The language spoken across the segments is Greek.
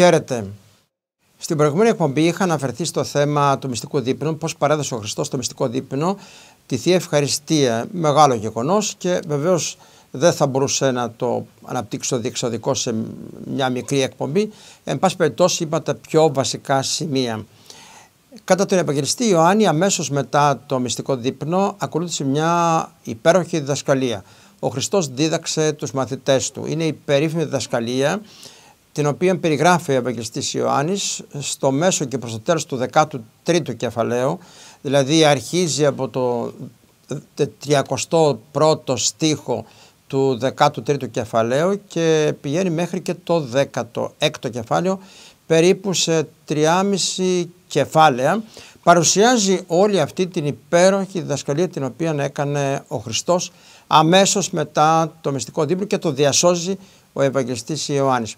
Χαίρετε. Στην προηγούμενη εκπομπή είχα αναφερθεί στο θέμα του μυστικού δείπνου, πώς παρέδωσε ο Χριστός το μυστικό δείπνο, τη Θεία Ευχαριστία, μεγάλο γεγονός και βεβαίως δεν θα μπορούσε να το αναπτύξω διεξοδικό σε μια μικρή εκπομπή. Εν πάση περιπτώσει είπα τα πιο βασικά σημεία. Κατά τον Ευαγγελιστή Ιωάννη, αμέσως μετά το μυστικό δείπνο, ακολούθησε μια υπέροχη διδασκαλία. Ο Χριστός δίδαξε τους μαθητές του. Είναι η περίφημη διδασκαλία την οποία περιγράφει ο Ευαγγελιστής Ιωάννης στο μέσο και προς το τέλος του 13ου κεφαλαίου, δηλαδή αρχίζει από το 31ο στίχο του 13ου κεφαλαίου και πηγαίνει μέχρι και το 16ο κεφάλαιο, περίπου σε 3,5 κεφάλαια. Παρουσιάζει όλη αυτή την υπέροχη διδασκαλία την οποία έκανε ο Χριστός αμέσως μετά το μυστικό δίπλο και το διασώζει ο Ευαγγελιστής Ιωάννης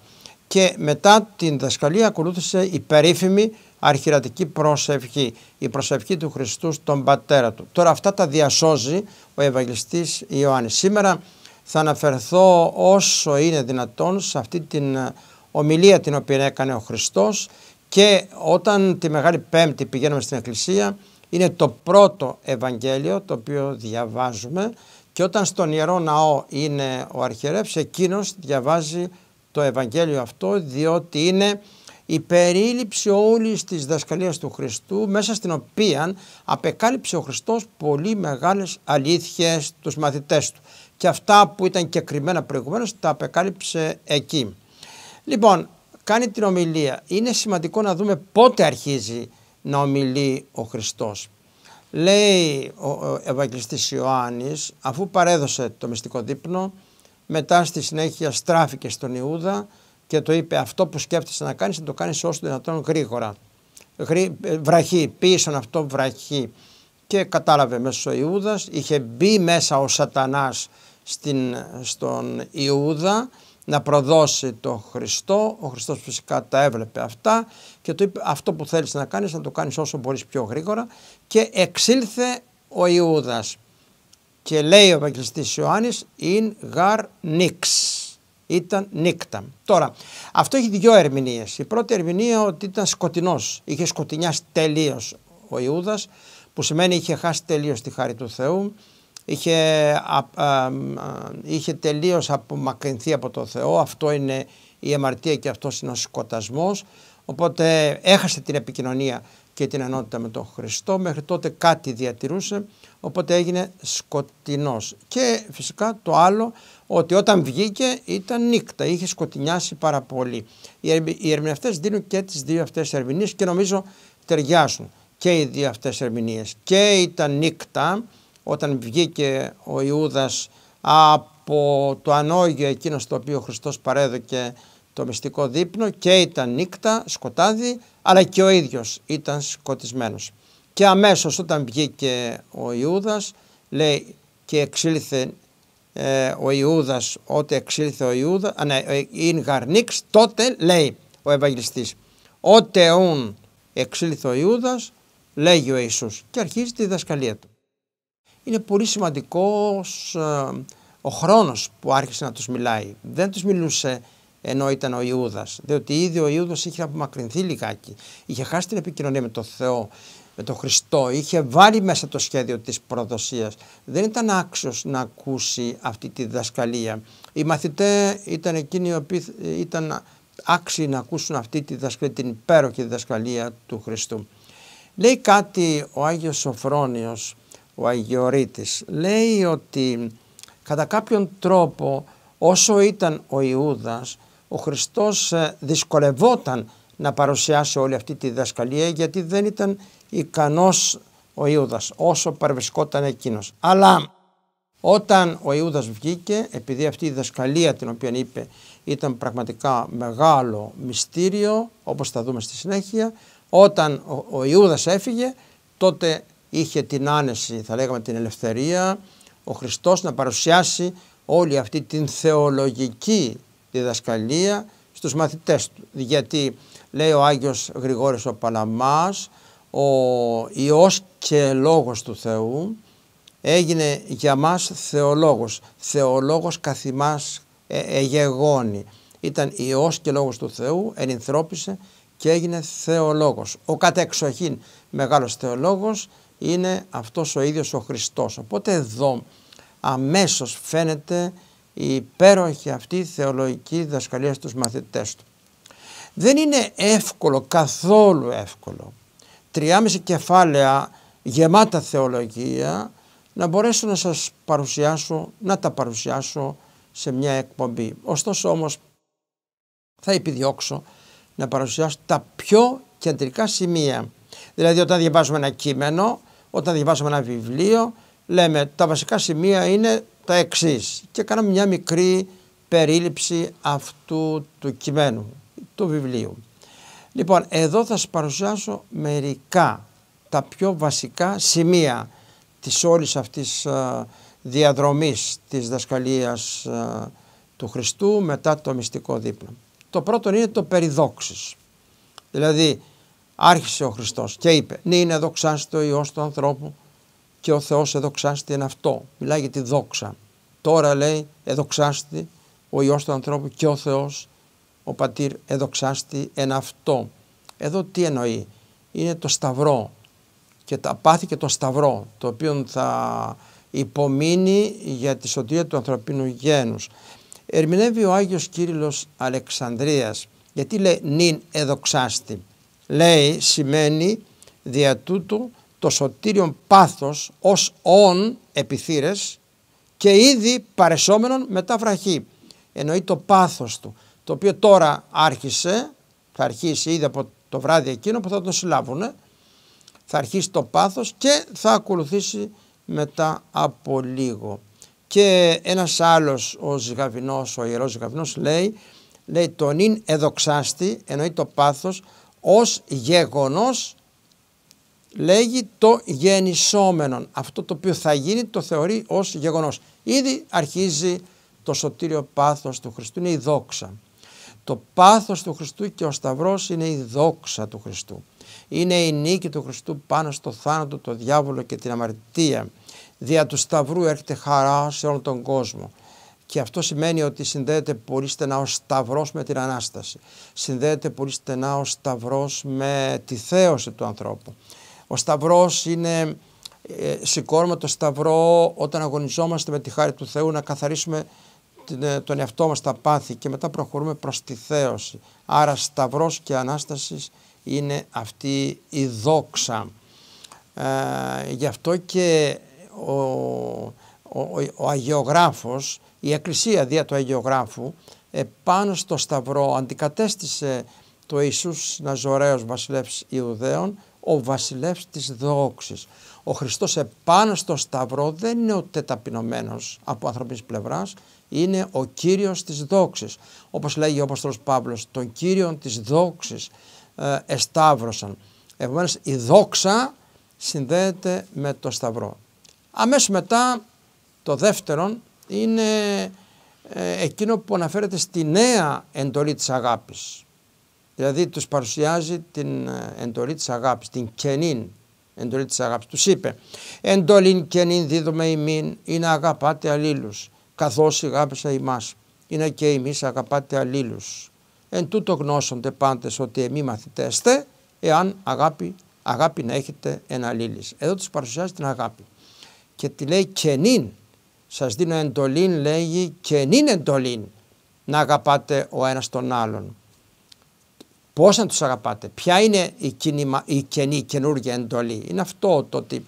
και μετά την δασκαλία ακολούθησε η περίφημη αρχιερατική προσευχή, η προσευχή του Χριστού στον Πατέρα του. Τώρα αυτά τα διασώζει ο Ευαγγελιστής Ιωάννης. Σήμερα θα αναφερθώ όσο είναι δυνατόν σε αυτή την ε, ομιλία την οποία έκανε ο Χριστός και όταν τη Μεγάλη Πέμπτη πηγαίνουμε στην Εκκλησία είναι το πρώτο Ευαγγέλιο το οποίο διαβάζουμε και όταν στον Ιερό Ναό είναι ο αρχιερεύς εκείνος διαβάζει το Ευαγγέλιο αυτό διότι είναι η περίληψη όλης της δασκαλίας του Χριστού μέσα στην οποία απεκάλυψε ο Χριστός πολύ μεγάλες αλήθειες τους μαθητές του και αυτά που ήταν και κρυμμένα προηγουμένως τα απεκάλυψε εκεί. Λοιπόν, κάνει την ομιλία. Είναι σημαντικό να δούμε πότε αρχίζει να ομιλεί ο Χριστός. Λέει ο Ευαγγελιστής Ιωάννης αφού παρέδωσε το μυστικό δείπνο μετά στη συνέχεια στράφηκε στον Ιούδα και το είπε αυτό που σκέφτεσαι να κάνεις να το κάνεις όσο δυνατόν γρήγορα. Γρή, ε, βραχή, πίσω αυτό βραχή. Και κατάλαβε μέσα ο Ιούδας, είχε μπει μέσα ο σατανάς στην, στον Ιούδα να προδώσει τον Χριστό. Ο Χριστός φυσικά τα έβλεπε αυτά και του είπε αυτό που θέλεις να κάνεις να το κάνεις όσο μπορείς πιο γρήγορα και εξήλθε ο Ιούδας και λέει ο Ευαγγελιστής Ιωάννης είναι γαρ νίξ». Ήταν νύκτα. Τώρα, αυτό έχει δύο ερμηνείες. Η πρώτη ερμηνεία ότι ήταν σκοτεινός. Είχε σκοτεινιάσει τελείως ο Ιούδας, που σημαίνει είχε χάσει τελείως τη χάρη του Θεού. Είχε, α, είχε τελείως απομακρυνθεί από το Θεό. Αυτό είναι η αμαρτία και αυτός είναι ο σκοτασμός. Οπότε έχασε την επικοινωνία και την ενότητα με τον Χριστό. Μέχρι τότε κάτι διατηρούσε, οπότε έγινε σκοτεινός. Και φυσικά το άλλο, ότι όταν βγήκε ήταν νύχτα, είχε σκοτεινιάσει πάρα πολύ. Οι ερμηνευτές δίνουν και τις δύο αυτές ερμηνείες και νομίζω ταιριάζουν και οι δύο αυτές ερμηνείες. Και ήταν νύχτα όταν βγήκε ο Ιούδας από το ανώγιο εκείνος στο οποίο ο Χριστός παρέδωκε το μυστικό δείπνο και ήταν νύχτα, σκοτάδι, αλλά και ο ίδιος ήταν σκοτισμένος. Και αμέσως όταν βγήκε ο Ιούδας, λέει και εξήλθε ε, ο Ιούδας, ό,τι εξήλθε ο Ιούδας, α, ναι, γαρνίξ, τότε λέει ο Ευαγγελιστής, «Ότε ούν εξήλθε ο Ιούδας, λέγει ο Ιησούς και αρχίζει τη διδασκαλία του. Είναι πολύ σημαντικός ε, ο χρόνος που άρχισε να τους μιλάει. Δεν τους μιλούσε ενώ ήταν ο Ιούδας, Διότι ήδη ο Ιούδας είχε απομακρυνθεί λιγάκι, είχε χάσει την επικοινωνία με τον Θεό, με τον Χριστό, είχε βάλει μέσα το σχέδιο της προδοσίας. Δεν ήταν άξιος να ακούσει αυτή τη διδασκαλία. Οι Μαθητές ήταν εκείνοι οι οποίοι ήταν άξιοι να ακούσουν αυτή τη διδασκαλία, την υπέροχη διδασκαλία του Χριστού. Λέει κάτι ο Άγιος Σοφρόνιος, ο Αγιορείτης, λέει ότι κατά κάποιον τρόπο όσο ήταν ο Ιούδας ο Χριστός ε, δυσκολευόταν να παρουσιάσει όλη αυτή τη διδασκαλία γιατί δεν ήταν ικανός ο Ιούδας όσο παρευρισκόταν εκείνος. Αλλά όταν ο Ιούδας βγήκε επειδή αυτή η διδασκαλία την οποία είπε ήταν πραγματικά μεγάλο μυστήριο όπως θα δούμε στη συνέχεια όταν ο Ιούδας έφυγε τότε είχε την άνεση θα λέγαμε την ελευθερία ο Χριστός να παρουσιάσει όλη αυτή την θεολογική διδασκαλία στους μαθητές του. Γιατί λέει ο Άγιος Γρηγόρης ο Παλαμάς, ο Υιός και Λόγος του Θεού έγινε για μας θεολόγος, θεολόγος καθημάς ε, εγεγόνη. Ήταν Υιός και Λόγος του Θεού, ενυνθρώπισε και έγινε θεολόγος. Ο κατεξοχήν μεγάλος θεολόγος είναι αυτός ο ίδιος ο Χριστός. Οπότε εδώ αμέσως φαίνεται η υπέροχη αυτή θεολογική διδασκαλία στους μαθητές του. Δεν είναι εύκολο, καθόλου εύκολο, τριάμιση κεφάλαια γεμάτα θεολογία να μπορέσω να σας παρουσιάσω, να τα παρουσιάσω σε μια εκπομπή. Ωστόσο όμως θα επιδιώξω να παρουσιάσω τα πιο κεντρικά σημεία. Δηλαδή όταν διαβάζουμε ένα κείμενο, όταν διαβάζουμε ένα βιβλίο, λέμε τα βασικά σημεία είναι τα εξής και κάνω μια μικρή περίληψη αυτού του κειμένου, του βιβλίου. Λοιπόν, εδώ θα σας παρουσιάσω μερικά τα πιο βασικά σημεία της όλης αυτής ε, διαδρομής της δασκαλίας ε, του Χριστού μετά το μυστικό δείπνο. Το πρώτο είναι το περιδόξις. Δηλαδή άρχισε ο Χριστός και είπε «Ναι είναι δοξάστο Υιός του ανθρώπου και ο Θεός εδοξάστη εν αυτό. Μιλάει για τη δόξα. Τώρα λέει εδοξάστη ο Υιός του ανθρώπου και ο Θεός ο Πατήρ εδοξάστη εν αυτό. Εδώ τι εννοεί. Είναι το σταυρό και τα πάθη και το σταυρό το οποίο θα υπομείνει για τη σωτηρία του ανθρωπίνου γένους. Ερμηνεύει ο Άγιος Κύριλλος Αλεξανδρίας γιατί λέει νυν εδοξάστη. Λέει σημαίνει δια τούτου το σωτήριον πάθος ως όν επιθύρες και ήδη παρεσόμενον μετά βραχή. Εννοεί το πάθος του, το οποίο τώρα άρχισε, θα αρχίσει ήδη από το βράδυ εκείνο που θα τον συλλάβουνε θα αρχίσει το πάθος και θα ακολουθήσει μετά από λίγο. Και ένας άλλος ο Ζυγαβινός, ο Ιερός Ζυγαβινός λέει, λέει τον ειν εδοξάστη, εννοεί το πάθος, ως γεγονός λέγει το γεννησόμενον. Αυτό το οποίο θα γίνει το θεωρεί ως γεγονός. Ήδη αρχίζει το σωτήριο πάθος του Χριστού, είναι η δόξα. Το πάθος του Χριστού και ο Σταυρός είναι η δόξα του Χριστού. Είναι η νίκη του Χριστού πάνω στο θάνατο, το διάβολο και την αμαρτία. Δια του Σταυρού έρχεται χαρά σε όλο τον κόσμο. Και αυτό σημαίνει ότι συνδέεται πολύ στενά ο Σταυρός με την Ανάσταση. Συνδέεται πολύ στενά ο Σταυρός με τη θέωση του ανθρώπου. Ο Σταυρός είναι, ε, το Σταυρό όταν αγωνιζόμαστε με τη χάρη του Θεού να καθαρίσουμε ε, τον εαυτό μας τα πάθη και μετά προχωρούμε προς τη θέωση. Άρα Σταυρός και Ανάστασης είναι αυτή η δόξα. Ε, γι' αυτό και ο, ο, Αγιογράφος, η Εκκλησία δια του Αγιογράφου, επάνω στο Σταυρό αντικατέστησε το Ιησούς Ναζωραίος Βασιλεύς Ιουδαίων ο βασιλεύς της δόξης. Ο Χριστός επάνω στο σταυρό δεν είναι ο ταπεινωμένο από ανθρωπής πλευράς, είναι ο Κύριος της δόξης. Όπως λέγει ο Απόστολος Παύλος, τον Κύριον της δόξης ε, εσταύρωσαν. Επομένως η δόξα συνδέεται με το σταυρό. Αμέσως μετά το δεύτερο είναι ε, εκείνο που αναφέρεται στη νέα εντολή της αγάπης. Δηλαδή τους παρουσιάζει την ε, εντολή της αγάπης, την κενήν εντολή της αγάπης. Τους είπε «Εντολήν κενήν δίδουμε ημίν, είναι αγαπάτε αλλήλους, καθώς αγάπησα ημάς, είναι και εμείς αγαπάτε αλλήλους. Εν τούτο γνώσονται πάντες ότι εμείς μαθητέστε, εάν αγάπη, αγάπη να έχετε εν αλλήλεις». Εδώ τους παρουσιάζει την αγάπη και τη λέει κενήν, σας δίνω εντολήν, λέγει κενήν εντολήν, να αγαπάτε ο ένας τον άλλον Πώς να τους αγαπάτε. Ποια είναι η, κινημα, η καινή καινούργια εντολή. Είναι αυτό το ότι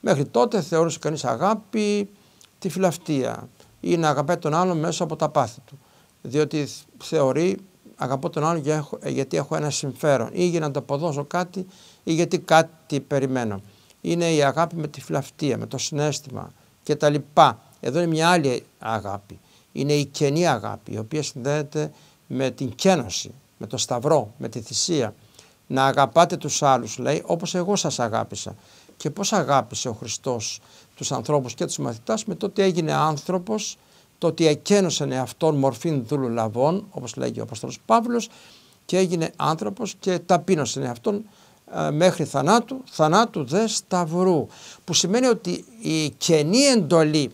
μέχρι τότε θεωρούσε κανείς αγάπη τη φιλαυτία ή να αγαπάει τον άλλον μέσα από τα πάθη του. Διότι θεωρεί αγαπώ τον άλλον γιατί έχω ένα συμφέρον ή για να το αποδώσω κάτι ή γιατί κάτι περιμένω. Είναι η αγάπη με τη φιλαυτία, με το συνέστημα κτλ. Εδώ είναι μια άλλη αγάπη. Είναι η καινή αγάπη η οποία συνδέεται με την κένωση με το σταυρό, με τη θυσία, να αγαπάτε τους άλλους, λέει, όπως εγώ σας αγάπησα. Και πώς αγάπησε ο Χριστός τους ανθρώπους και τους μαθητάς με το ότι έγινε άνθρωπος, το ότι εκένωσαν εαυτόν μορφήν δούλου λαβών, όπως λέγει ο Απόστολος Παύλος, και έγινε άνθρωπος και ταπείνωσε εαυτόν ε, μέχρι θανάτου, θανάτου δε σταυρού, που σημαίνει ότι η κενή εντολή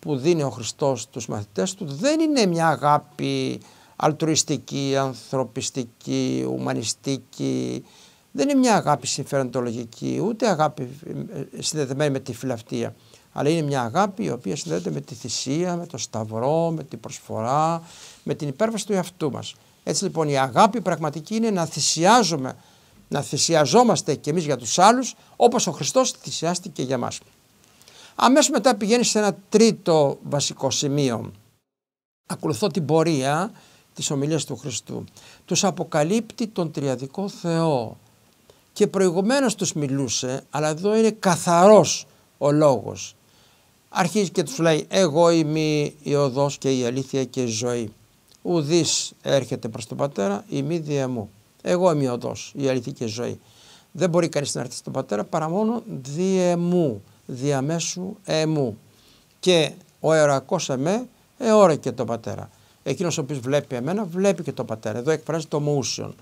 που δίνει ο Χριστός στους μαθητές του δεν είναι μια αγάπη αλτρουιστική, ανθρωπιστική, ουμανιστική. Δεν είναι μια αγάπη συμφέροντολογική, ούτε αγάπη ε, συνδεδεμένη με τη φιλαυτία. Αλλά είναι μια αγάπη η οποία συνδέεται με τη θυσία, με το σταυρό, με την προσφορά, με την υπέρβαση του εαυτού μας. Έτσι λοιπόν η αγάπη πραγματική είναι να θυσιάζουμε, να θυσιαζόμαστε και εμείς για τους άλλους όπως ο Χριστός θυσιάστηκε για μας. Αμέσως μετά πηγαίνει σε ένα τρίτο βασικό σημείο. Ακολουθώ την πορεία της ομιλίας του Χριστού. Τους αποκαλύπτει τον τριαδικό Θεό και προηγουμένως τους μιλούσε αλλά εδώ είναι καθαρός ο λόγος. Αρχίζει και τους λέει εγώ είμαι η οδός και η αλήθεια και η ζωή. Ουδής έρχεται προς τον Πατέρα ημί δια μου. Εγώ είμαι η οδός, η αλήθεια και η ζωή. Δεν μπορεί κανείς να έρθει στον Πατέρα παρά μόνο διε διαμέσου εμού. Και ο αιωρακός εμέ εώρε και τον Πατέρα. Εκείνος ο οποίος βλέπει εμένα, βλέπει και τον πατέρα. Εδώ εκφράζει το μουσιον,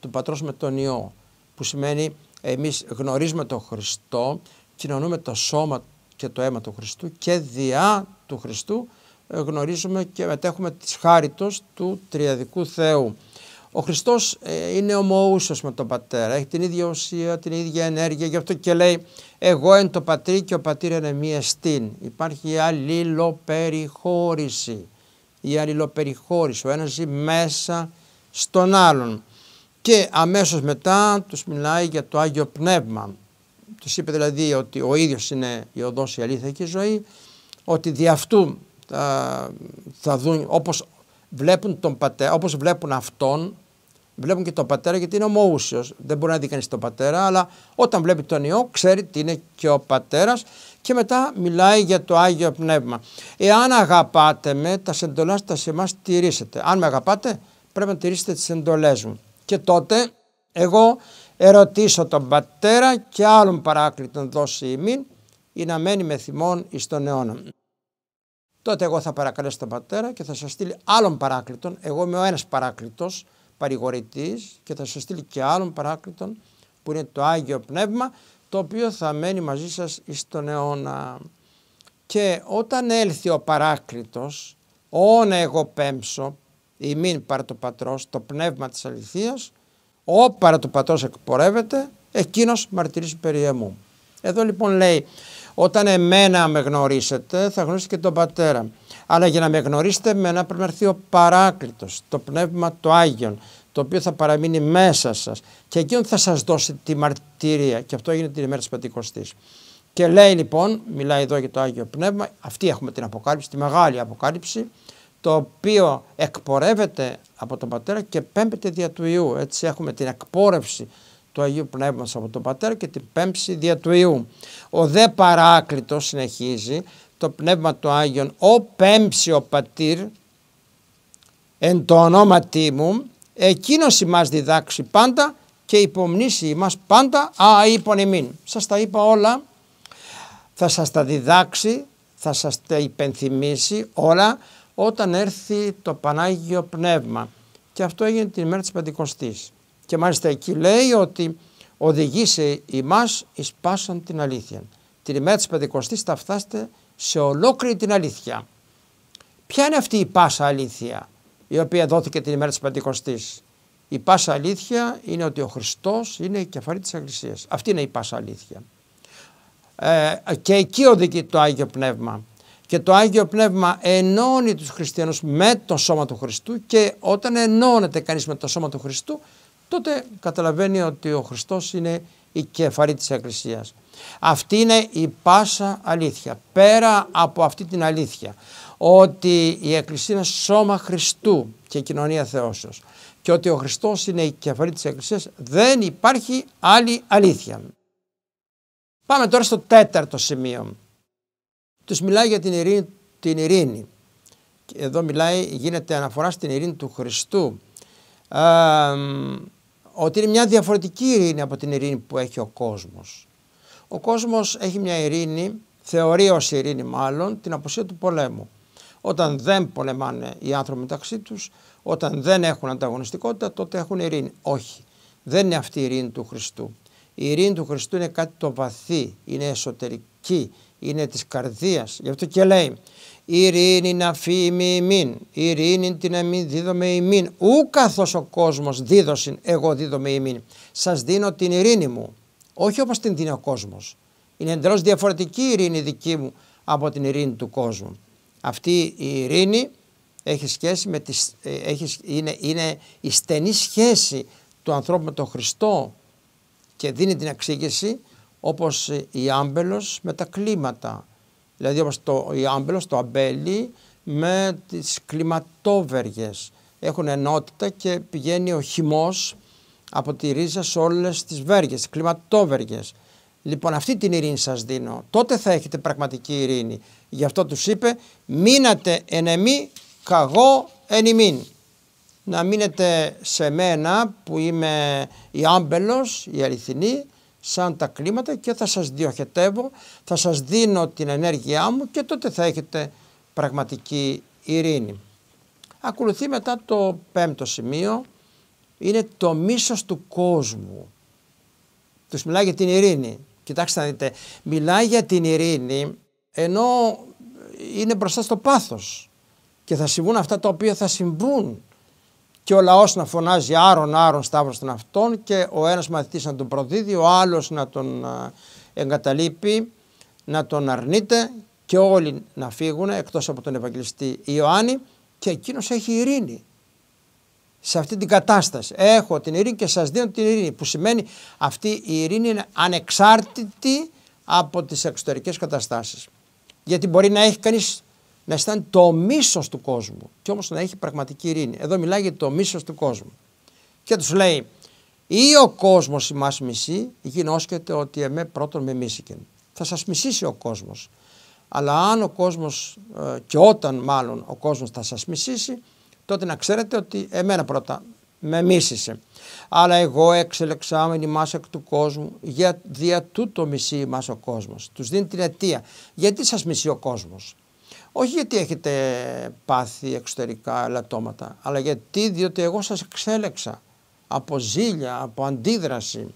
τον πατρός με τον ιό, που σημαίνει εμείς γνωρίζουμε τον Χριστό, κοινωνούμε το σώμα και το αίμα του Χριστού και διά του Χριστού ε, γνωρίζουμε και μετέχουμε τη χάριτος του Τριαδικού Θεού. Ο Χριστός ε, είναι ομοούσος με τον Πατέρα, έχει την ίδια ουσία, την ίδια ενέργεια, γι' αυτό και λέει «εγώ εν το πατρί και ο πατήρ εν εμεί εστίν». Υπάρχει αλληλοπεριχώρηση η αλληλοπεριχώρηση. Ο ένας ζει μέσα στον άλλον. Και αμέσως μετά τους μιλάει για το Άγιο Πνεύμα. Τους είπε δηλαδή ότι ο ίδιος είναι η οδός η αλήθεια και η ζωή, ότι δι' αυτού θα, δουν, όπως βλέπουν, τον πατέρα, όπως βλέπουν αυτόν, βλέπουν και τον πατέρα γιατί είναι ομοούσιος. Δεν μπορεί να δει κανείς τον πατέρα, αλλά όταν βλέπει τον ιό ξέρει τι είναι και ο πατέρας και μετά μιλάει για το Άγιο Πνεύμα. Εάν αγαπάτε με, τα εντολά τα σε εμάς τηρήσετε. Αν με αγαπάτε, πρέπει να τηρήσετε τις εντολές μου. Και τότε εγώ ερωτήσω τον Πατέρα και άλλον παράκλητον δώσει ημίν ή να μένει με θυμόν εις τον αιώνα. Τότε εγώ θα παρακαλέσω τον Πατέρα και θα σας στείλει άλλον παράκλητον. Εγώ είμαι ο ένας παράκλητος, παρηγορητής και θα σας στείλει και άλλον παράκλητον που είναι το Άγιο Πνεύμα το οποίο θα μένει μαζί σας εις τον αιώνα. Και όταν έλθει ο παράκλητος, όνα εγώ πέμψω, ημίν παρά το πατρός, το πνεύμα της αληθείας, ο παρά το πατρός εκπορεύεται, εκείνος μαρτυρήσει περί εμού. Εδώ λοιπόν λέει, όταν εμένα με γνωρίσετε, θα γνωρίσετε και τον πατέρα. Αλλά για να με γνωρίσετε εμένα πρέπει να έρθει ο παράκλητος, το πνεύμα του Άγιον, το οποίο θα παραμείνει μέσα σας και εκείνο θα σας δώσει τη μαρτυρία και αυτό έγινε την ημέρα της Πεντηκοστής. Και λέει λοιπόν, μιλάει εδώ για το Άγιο Πνεύμα, αυτή έχουμε την Αποκάλυψη, τη Μεγάλη Αποκάλυψη, το οποίο εκπορεύεται από τον Πατέρα και πέμπεται δια του Ιού. Έτσι έχουμε την εκπόρευση του Αγίου Πνεύματος από τον Πατέρα και την πέμψη δια του Ιού. Ο δε παράκλητος συνεχίζει το Πνεύμα του Άγιον, ο πέμψιο πατήρ εν το ονόματί μου εκείνος μας διδάξει πάντα και υπομνήσει μας πάντα α ημίν. Σας τα είπα όλα, θα σας τα διδάξει, θα σας τα υπενθυμίσει όλα όταν έρθει το Πανάγιο Πνεύμα. Και αυτό έγινε την ημέρα της Πεντηκοστής. Και μάλιστα εκεί λέει ότι οδηγήσε ημάς εις πάσαν την αλήθεια. Την ημέρα της Πεντηκοστής θα φτάσετε σε ολόκληρη την αλήθεια. Ποια είναι αυτή η πάσα αλήθεια η οποία δόθηκε την ημέρα της Πεντηκοστής. Η πάσα αλήθεια είναι ότι ο Χριστός είναι η κεφαλή της Εκκλησίας. Αυτή είναι η πάσα αλήθεια. Ε, και εκεί οδηγεί το Άγιο Πνεύμα. Και το Άγιο Πνεύμα ενώνει τους χριστιανούς με το σώμα του Χριστού και όταν ενώνεται κανείς με το σώμα του Χριστού τότε καταλαβαίνει ότι ο Χριστός είναι η κεφαλή της Εκκλησίας. Αυτή είναι η πάσα αλήθεια. Πέρα από αυτή την αλήθεια ότι η Εκκλησία είναι σώμα Χριστού και κοινωνία Θεώσεως και ότι ο Χριστός είναι η κεφαλή της Εκκλησίας δεν υπάρχει άλλη αλήθεια. Πάμε τώρα στο τέταρτο σημείο. Τους μιλάει για την ειρήνη, την ειρήνη. Εδώ μιλάει, γίνεται αναφορά στην ειρήνη του Χριστού ότι είναι μια διαφορετική ειρήνη από την ειρήνη που έχει ο κόσμος. Ο κόσμος έχει μια ειρήνη, θεωρεί ως ειρήνη μάλλον, την αποσία του πολέμου. Όταν δεν πολεμάνε οι άνθρωποι μεταξύ τους, όταν δεν έχουν ανταγωνιστικότητα, τότε έχουν ειρήνη. Όχι. Δεν είναι αυτή η ειρήνη του Χριστού. Η ειρήνη του Χριστού είναι κάτι το βαθύ, είναι εσωτερική, είναι της καρδίας. Γι' αυτό και λέει ειρήνη να φύμει ημίν, ειρήνη την αμήν δίδομαι ημίν, ου καθώς ο κόσμος δίδωσιν εγώ δίδομαι ημίν. Σας δίνω την ειρήνη μου, όχι όπως την δίνει ο κόσμος. Είναι εντελώς διαφορετική η ειρήνη δική μου από την ειρήνη του κόσμου. Αυτή η ειρήνη έχει σχέση με τις, ε, έχει, είναι, είναι η στενή σχέση του ανθρώπου με τον Χριστό και δίνει την εξήγηση όπως η άμπελος με τα κλίματα δηλαδή όπως το Ιάμπελος, το Αμπέλι με τις κλιματόβεργες έχουν ενότητα και πηγαίνει ο χυμός από τη ρίζα σε όλες τις βέργες, τις κλιματόβεργες. Λοιπόν αυτή την ειρήνη σας δίνω, τότε θα έχετε πραγματική ειρήνη. Γι' αυτό τους είπε μείνατε εν καγό καγώ Να μείνετε σε μένα που είμαι η άμπελος, η αληθινή σαν τα κλίματα και θα σας διοχετεύω, θα σας δίνω την ενέργειά μου και τότε θα έχετε πραγματική ειρήνη. Ακολουθεί μετά το πέμπτο σημείο, είναι το μίσος του κόσμου. Τους μιλάει για την ειρήνη. Κοιτάξτε να δείτε, μιλάει για την ειρήνη ενώ είναι μπροστά στο πάθος και θα συμβούν αυτά τα οποία θα συμβούν και ο λαός να φωνάζει άρον άρον σταύρος των αυτών και ο ένας μαθητής να τον προδίδει, ο άλλος να τον ε, εγκαταλείπει, να τον αρνείται και όλοι να φύγουν εκτός από τον Ευαγγελιστή Ιωάννη και εκείνος έχει ειρήνη σε αυτή την κατάσταση. Έχω την ειρήνη και σας δίνω την ειρήνη που σημαίνει αυτή η ειρήνη είναι ανεξάρτητη από τις εξωτερικές καταστάσεις. Γιατί μπορεί να έχει κανείς να αισθάνεται το μίσος του κόσμου και όμως να έχει πραγματική ειρήνη. Εδώ μιλάει για το μίσος του κόσμου. Και τους λέει ή ο κόσμος μας μισεί γινόσκεται ότι εμέ πρώτον με μίσηκε. Θα σας μισήσει ο κόσμος. Αλλά αν ο κόσμος, ε, και όταν μάλλον ο κόσμος θα σας μισήσει τότε να ξέρετε ότι εμένα πρώτα με μίσησε. Αλλά εγώ εξελεξάμενη μας εκ του κόσμου, για, δια τούτο μισεί μας ο κόσμος. Τους δίνει την αιτία. Γιατί σας μισεί ο κόσμος. Όχι γιατί έχετε πάθει εξωτερικά ελαττώματα, αλλά γιατί διότι εγώ σας εξέλεξα από ζήλια, από αντίδραση.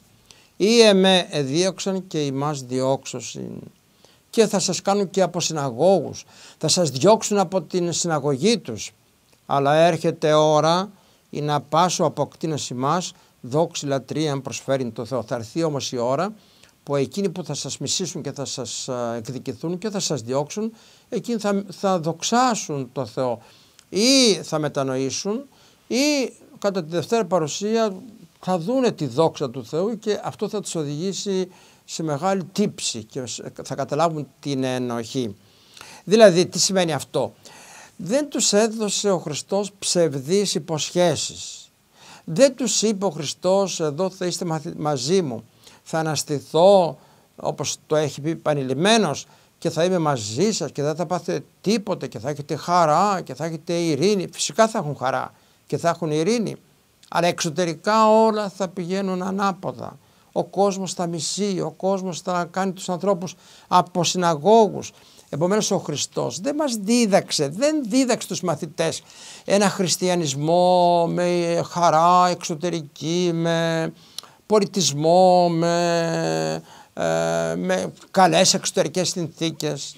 Ή εμέ εδίωξαν και ημάς διώξωσιν. Και θα σας κάνουν και από συναγώγους, θα σας διώξουν από την συναγωγή τους. Αλλά έρχεται ώρα ή να πάσω από κτίνες ημάς, δόξη λατρεία αν προσφέρει το Θεό. Θα έρθει όμως η ώρα που εκείνοι που θα σας μισήσουν και θα σας εκδικηθούν και θα σας διώξουν, εκείνοι θα, θα δοξάσουν το Θεό ή θα μετανοήσουν ή κατά τη Δευτέρα Παρουσία θα δούνε τη δόξα του Θεού και αυτό θα τους οδηγήσει σε μεγάλη τύψη και θα καταλάβουν την ενοχή. Δηλαδή τι σημαίνει αυτό. Δεν τους έδωσε ο Χριστός ψευδείς υποσχέσεις. Δεν τους είπε ο Χριστός εδώ θα είστε μαζί μου θα αναστηθώ όπως το έχει πει πανηλημμένος και θα είμαι μαζί σας και δεν θα πάθε τίποτε και θα έχετε χαρά και θα έχετε ειρήνη. Φυσικά θα έχουν χαρά και θα έχουν ειρήνη. Αλλά εξωτερικά όλα θα πηγαίνουν ανάποδα. Ο κόσμος θα μισεί, ο κόσμος θα κάνει τους ανθρώπους από Επομένως ο Χριστός δεν μας δίδαξε, δεν δίδαξε τους μαθητές ένα χριστιανισμό με χαρά εξωτερική, με πολιτισμό, με, ε, με καλές εξωτερικές συνθήκες.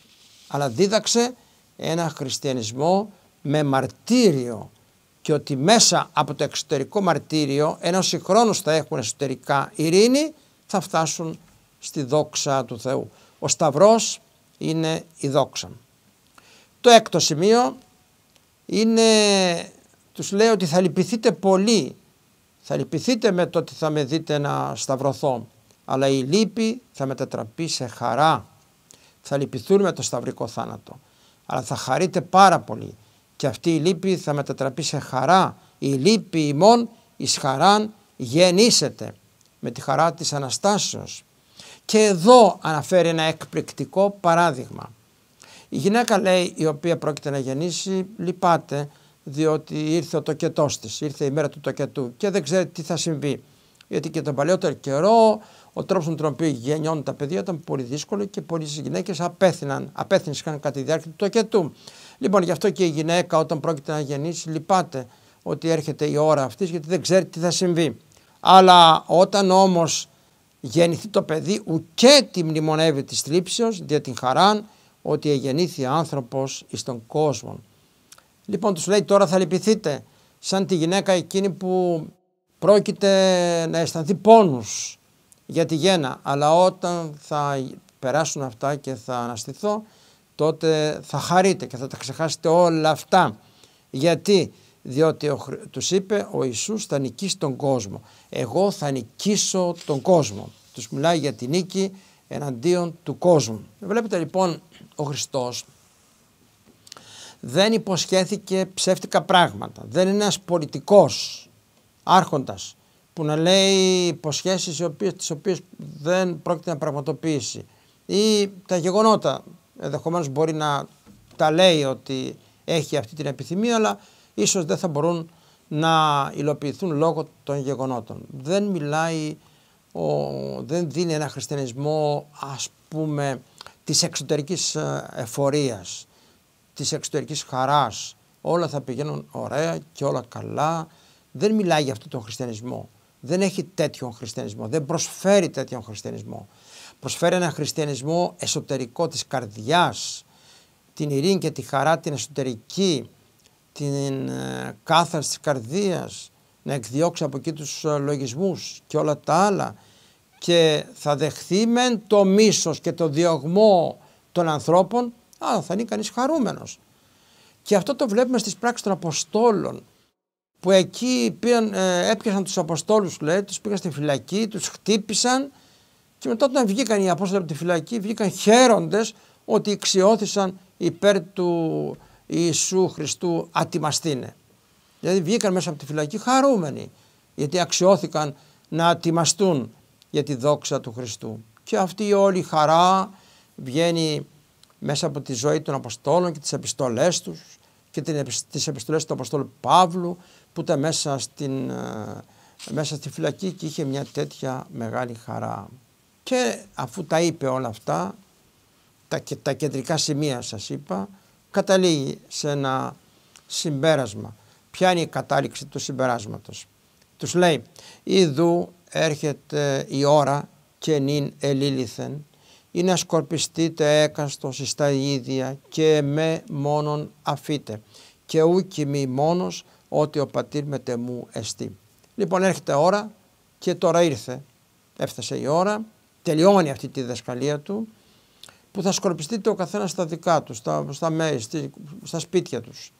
Αλλά δίδαξε ένα χριστιανισμό με μαρτύριο και ότι μέσα από το εξωτερικό μαρτύριο, ενώ συγχρόνως θα έχουν εσωτερικά ειρήνη, θα φτάσουν στη δόξα του Θεού. Ο Σταυρός είναι η δόξα. Το έκτο σημείο είναι, τους λέει ότι θα λυπηθείτε πολύ θα λυπηθείτε με το ότι θα με δείτε να σταυρωθώ, αλλά η λύπη θα μετατραπεί σε χαρά. Θα λυπηθούν με το σταυρικό θάνατο, αλλά θα χαρείτε πάρα πολύ και αυτή η λύπη θα μετατραπεί σε χαρά. Η λύπη ημών εις χαράν γεννήσετε με τη χαρά της Αναστάσεως. Και εδώ αναφέρει ένα εκπληκτικό παράδειγμα. Η γυναίκα λέει η οποία πρόκειται να γεννήσει λυπάται διότι ήρθε ο τοκετός της, ήρθε η μέρα του τοκετού και δεν ξέρει τι θα συμβεί. Γιατί και τον παλαιότερο καιρό ο τρόπος με τον οποίο γεννιώνουν τα παιδιά ήταν πολύ δύσκολο και πολλές γυναίκες απέθυναν, απέθυνσαν κατά τη διάρκεια του τοκετού. Λοιπόν, γι' αυτό και η γυναίκα όταν πρόκειται να γεννήσει λυπάται ότι έρχεται η ώρα αυτής γιατί δεν ξέρει τι θα συμβεί. Αλλά όταν όμως γεννηθεί το παιδί, ουκέ τη μνημονεύει της θλίψεω δια την χαράν ότι εγεννήθη άνθρωπος εις τον κόσμο. Λοιπόν, τους λέει τώρα θα λυπηθείτε, σαν τη γυναίκα εκείνη που πρόκειται να αισθανθεί πόνους για τη γέννα. Αλλά όταν θα περάσουν αυτά και θα αναστηθώ, τότε θα χαρείτε και θα τα ξεχάσετε όλα αυτά. Γιατί, διότι ο, τους είπε ο Ιησούς θα νικήσει τον κόσμο. Εγώ θα νικήσω τον κόσμο. Τους μιλάει για τη νίκη εναντίον του κόσμου. Βλέπετε λοιπόν ο Χριστός δεν υποσχέθηκε ψεύτικα πράγματα. Δεν είναι ένας πολιτικός άρχοντας που να λέει υποσχέσεις οι οποίες, τις οποίες δεν πρόκειται να πραγματοποιήσει. Ή τα γεγονότα, ενδεχομένως μπορεί να τα λέει ότι έχει αυτή την επιθυμία, αλλά ίσως δεν θα μπορούν να υλοποιηθούν λόγω των γεγονότων. Δεν μιλάει, δεν δίνει ένα χριστιανισμό ας πούμε της εξωτερικής ε, εφορίας, Της εξωτερικής χαράς. Όλα θα πηγαίνουν ωραία και όλα καλά. Δεν μιλάει για αυτό τον χριστιανισμό. Δεν έχει τέτοιον χριστιανισμό. Δεν προσφέρει τέτοιον χριστιανισμό. Προσφέρει έναν χριστιανισμό εσωτερικό της καρδιάς, την ειρήνη και τη χαρά την εσωτερική, την ε, κάθαρση της καρδίας, να εκδιώξει από εκεί τους ε, λογισμούς και όλα τα άλλα και θα δεχθεί μεν το μίσος και το διωγμό των ανθρώπων Α, θα είναι κανείς χαρούμενος. Και αυτό το βλέπουμε στις πράξεις των Αποστόλων. Που εκεί πήγαν, ε, έπιασαν τους Αποστόλους, λέει, τους πήγαν στη φυλακή, τους χτύπησαν. Και μετά όταν βγήκαν οι Απόστολοι από τη φυλακή, βγήκαν χαίροντες ότι ξιώθησαν υπέρ του Ιησού Χριστού ατιμαστίνε. Δηλαδή βγήκαν μέσα από τη φυλακή χαρούμενοι γιατί αξιώθηκαν να ατιμαστούν για τη δόξα του Χριστού. Και αυτή όλη χαρά βγαίνει μέσα από τη ζωή των Αποστόλων και τις επιστολές τους και τις επιστολές του Αποστόλου Παύλου που ήταν μέσα, στην, ε, μέσα στη φυλακή και είχε μια τέτοια μεγάλη χαρά. Και αφού τα είπε όλα αυτά, τα, τα κεντρικά σημεία σας είπα, καταλήγει σε ένα συμπέρασμα. Ποια είναι η κατάληξη του συμπεράσματος. Τους λέει, «Ειδού έρχεται η ώρα και νυν ελίληθεν είναι να σκορπιστείτε έκαστο στα ίδια και με μόνον αφήτε και ούκη μη μόνος ότι ο πατήρ με τεμού εστί. Λοιπόν έρχεται ώρα και τώρα ήρθε. Έφτασε η ώρα, τελειώνει αυτή τη διδασκαλία του που θα σκορπιστείτε ο καθένας στα δικά του, στα, στα, μέρη, στα σπίτια τους.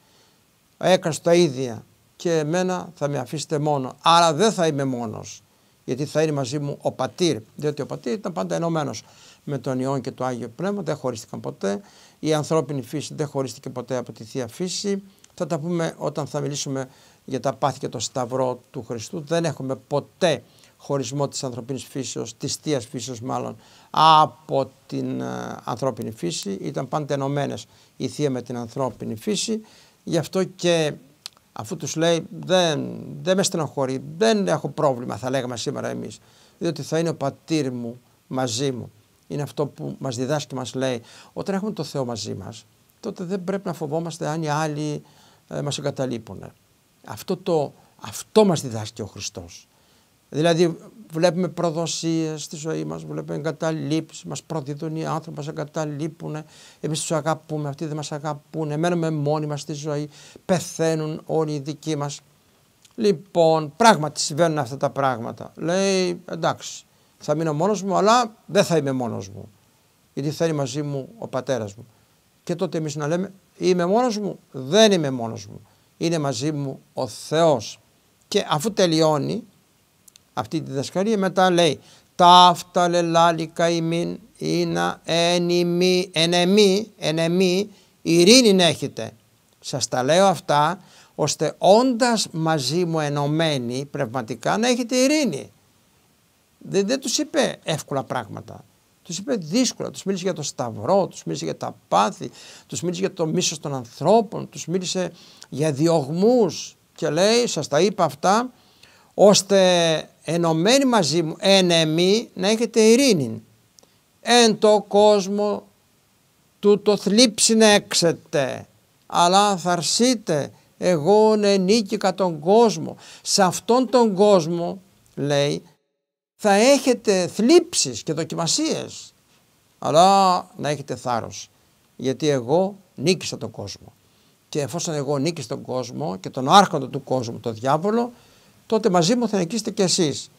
Έκαστο τα ίδια και εμένα θα με αφήσετε μόνο. Άρα δεν θα είμαι μόνος γιατί θα είναι μαζί μου ο πατήρ, διότι ο πατήρ ήταν πάντα ενωμένος με τον Υιόν και το Άγιο Πνεύμα, δεν χωρίστηκαν ποτέ. Η ανθρώπινη φύση δεν χωρίστηκε ποτέ από τη Θεία Φύση. Θα τα πούμε όταν θα μιλήσουμε για τα πάθη και το σταυρό του Χριστού. Δεν έχουμε ποτέ χωρισμό της ανθρωπίνης φύσεως, της θείας φύσεως μάλλον, από την ε, ανθρώπινη φύση. Ήταν πάντα ενωμένες η θεία με την ανθρώπινη φύση. Γι' αυτό και αφού τους λέει δεν, δεν με στενοχωρεί, δεν έχω πρόβλημα θα λέγαμε σήμερα εμείς, διότι θα είναι ο πατήρ μου μαζί μου είναι αυτό που μας διδάσκει και μας λέει όταν έχουμε το Θεό μαζί μας, τότε δεν πρέπει να φοβόμαστε αν οι άλλοι ε, εγκαταλείπουν. Αυτό, το, αυτό μας διδάσκει ο Χριστός. Δηλαδή βλέπουμε προδοσίες στη ζωή μας, βλέπουμε εγκαταλείψεις, μας προδίδουν οι άνθρωποι, μας εγκαταλείπουν, εμείς τους αγαπούμε, αυτοί δεν μας αγαπούν, μένουμε μόνοι μας στη ζωή, πεθαίνουν όλοι οι δικοί μας. Λοιπόν, πράγματι συμβαίνουν αυτά τα πράγματα. Λέει εντάξει, θα μείνω μόνος μου, αλλά δεν θα είμαι μόνος μου. Γιατί θα μαζί μου ο πατέρας μου. Και τότε εμείς να λέμε, είμαι μόνος μου, δεν είμαι μόνος μου. Είναι μαζί μου ο Θεός. Και αφού τελειώνει αυτή τη δασκαλία μετά λέει, ταύτα λελάλικα ημίν, είναι ενημή, ενεμή, ενεμή, ειρήνη έχετε. Σας τα λέω αυτά, ώστε όντας μαζί μου ενωμένοι πνευματικά να έχετε ειρήνη δεν, δεν τους είπε εύκολα πράγματα. Τους είπε δύσκολα. Τους μίλησε για το Σταυρό, τους μίλησε για τα πάθη, τους μίλησε για το μίσος των ανθρώπων, τους μίλησε για διωγμούς. Και λέει, σας τα είπα αυτά, ώστε ενωμένοι μαζί μου, εμεί να έχετε ειρήνη. Εν το κόσμο του το να έξετε, αλλά θα αρσείτε εγώ νίκηκα τον κόσμο. Σε αυτόν τον κόσμο, λέει, θα έχετε θλίψεις και δοκιμασίες, αλλά να έχετε θάρρος, γιατί εγώ νίκησα τον κόσμο. Και εφόσον εγώ νίκησα τον κόσμο και τον άρχοντα του κόσμου, τον διάβολο, τότε μαζί μου θα νικήσετε κι εσείς.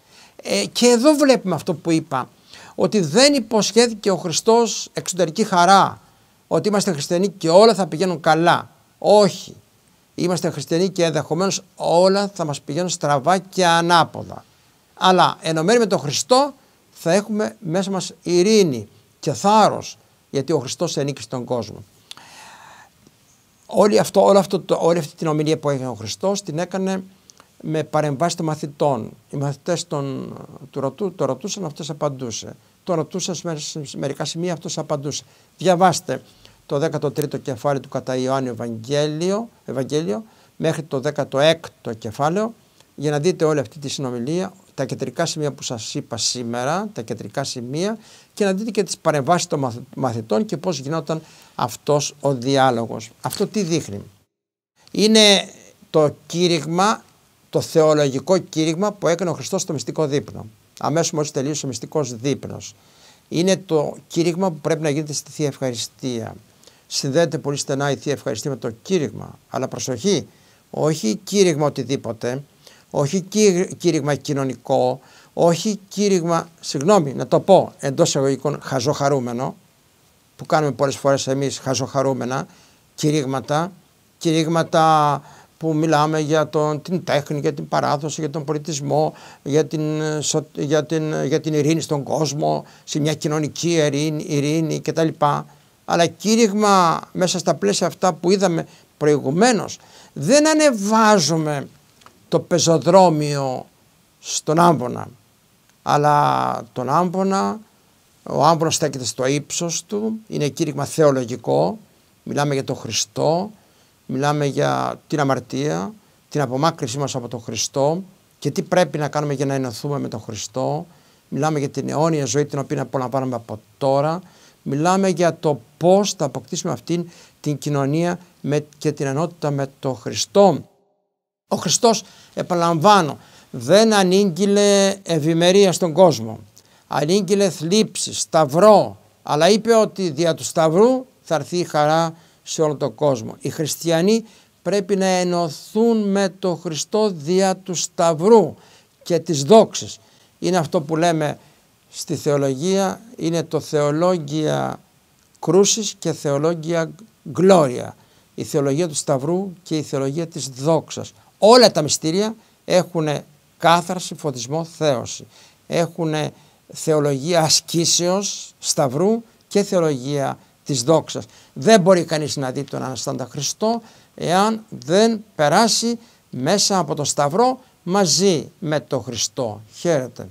Ε, και εδώ βλέπουμε αυτό που είπα, ότι δεν υποσχέθηκε ο Χριστός εξωτερική χαρά, ότι είμαστε χριστιανοί και όλα θα πηγαίνουν καλά. Όχι. Είμαστε χριστιανοί και ενδεχομένως όλα θα μας πηγαίνουν στραβά και ανάποδα αλλά ενωμένοι με τον Χριστό θα έχουμε μέσα μας ειρήνη και θάρρος γιατί ο Χριστός ενίκησε στον κόσμο. Όλη, αυτό, όλη, αυτό, όλη αυτή την ομιλία που έγινε ο Χριστός την έκανε με παρεμβάσεις των μαθητών. Οι μαθητές τον, του ρωτού, το ρωτούσαν, αυτός απαντούσε. Το ρωτούσαν σε μερικά σημεία, αυτός απαντούσε. Διαβάστε το 13ο κεφάλαιο του κατά Ιωάννη Ευαγγέλιο, Ευαγγέλιο μέχρι το 16ο κεφάλαιο για να δείτε όλη αυτή τη συνομιλία τα κεντρικά σημεία που σας είπα σήμερα, τα κεντρικά σημεία και να δείτε και τις παρεμβάσεις των μαθητών και πώς γινόταν αυτός ο διάλογος. Αυτό τι δείχνει. Είναι το κήρυγμα, το θεολογικό κήρυγμα που έκανε ο Χριστός στο μυστικό δείπνο. Αμέσως μόλις τελείωσε ο μυστικός δείπνος. Είναι το κήρυγμα που πρέπει να γίνεται στη Θεία Ευχαριστία. Συνδέεται πολύ στενά η Θεία Ευχαριστία με το κήρυγμα. Αλλά προσοχή, όχι κήρυγμα οτιδήποτε, όχι κήρυγμα κοινωνικό, όχι κήρυγμα, συγγνώμη να το πω εντός εγωγικών χαζοχαρούμενο, που κάνουμε πολλές φορές εμείς χαζοχαρούμενα, κηρύγματα, κηρύγματα που μιλάμε για τον, την τέχνη, για την παράδοση, για τον πολιτισμό, για την, για την, για την ειρήνη στον κόσμο, σε μια κοινωνική ειρήνη, ειρήνη κτλ. Αλλά κήρυγμα μέσα στα πλαίσια αυτά που είδαμε προηγουμένως, δεν ανεβάζουμε το πεζοδρόμιο στον Άμπονα. Αλλά τον Άμπονα, ο Άμπονα στέκεται στο ύψος του, είναι κήρυγμα θεολογικό, μιλάμε για τον Χριστό, μιλάμε για την αμαρτία, την απομάκρυσή μας από τον Χριστό και τι πρέπει να κάνουμε για να ενωθούμε με τον Χριστό. Μιλάμε για την αιώνια ζωή την οποία απολαμβάνουμε από τώρα. Μιλάμε για το πώς θα αποκτήσουμε αυτήν την κοινωνία και την ενότητα με τον Χριστό. Ο Χριστός, επαλαμβάνω, δεν ανήγγειλε ευημερία στον κόσμο. Ανήγγειλε θλίψη, σταυρό. Αλλά είπε ότι δια του σταυρού θα έρθει η χαρά σε όλο τον κόσμο. Οι χριστιανοί πρέπει να ενωθούν με το Χριστό δια του σταυρού και της δόξης. Είναι αυτό που λέμε στη θεολογία, είναι το θεολόγια κρούσης και θεολόγια γκλώρια. Η θεολογία του σταυρού και η θεολογία της δόξας. Όλα τα μυστήρια έχουν κάθαρση, φωτισμό, θέωση. Έχουν θεολογία ασκήσεως, σταυρού και θεολογία της δόξας. Δεν μπορεί κανείς να δει τον Αναστάντα Χριστό εάν δεν περάσει μέσα από το σταυρό μαζί με τον Χριστό. Χαίρετε.